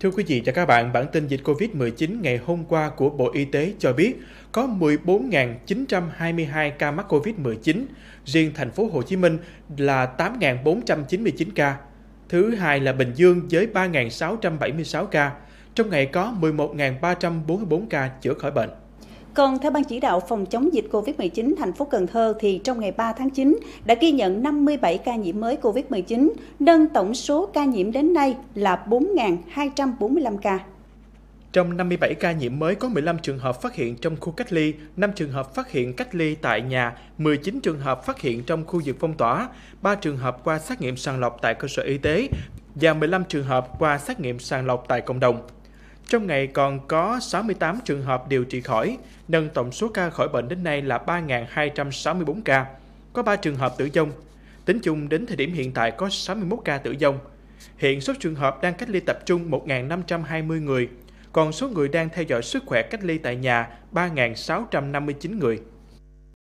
Thưa quý vị và các bạn, bản tin dịch COVID-19 ngày hôm qua của Bộ Y tế cho biết có 14.922 ca mắc COVID-19, riêng thành phố Hồ Chí Minh là 8.499 ca. Thứ hai là Bình Dương với 3.676 ca. Trong ngày có 11.344 ca chữa khỏi bệnh. Còn theo Ban chỉ đạo phòng chống dịch COVID-19 thành phố Cần Thơ thì trong ngày 3 tháng 9 đã ghi nhận 57 ca nhiễm mới COVID-19, nâng tổng số ca nhiễm đến nay là 4.245 ca. Trong 57 ca nhiễm mới có 15 trường hợp phát hiện trong khu cách ly, 5 trường hợp phát hiện cách ly tại nhà, 19 trường hợp phát hiện trong khu vực phong tỏa, 3 trường hợp qua xét nghiệm sàng lọc tại cơ sở y tế và 15 trường hợp qua xét nghiệm sàng lọc tại cộng đồng. Trong ngày còn có 68 trường hợp điều trị khỏi, nâng tổng số ca khỏi bệnh đến nay là 3.264 ca, có 3 trường hợp tử vong. Tính chung đến thời điểm hiện tại có 61 ca tử vong. Hiện số trường hợp đang cách ly tập trung 1.520 người, còn số người đang theo dõi sức khỏe cách ly tại nhà 3.659 người.